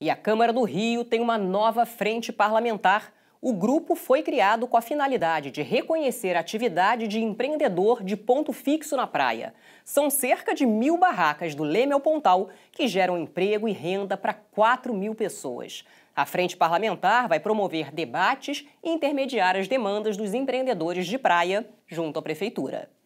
E a Câmara do Rio tem uma nova frente parlamentar. O grupo foi criado com a finalidade de reconhecer a atividade de empreendedor de ponto fixo na praia. São cerca de mil barracas do Leme ao Pontal que geram emprego e renda para 4 mil pessoas. A frente parlamentar vai promover debates e intermediar as demandas dos empreendedores de praia junto à Prefeitura.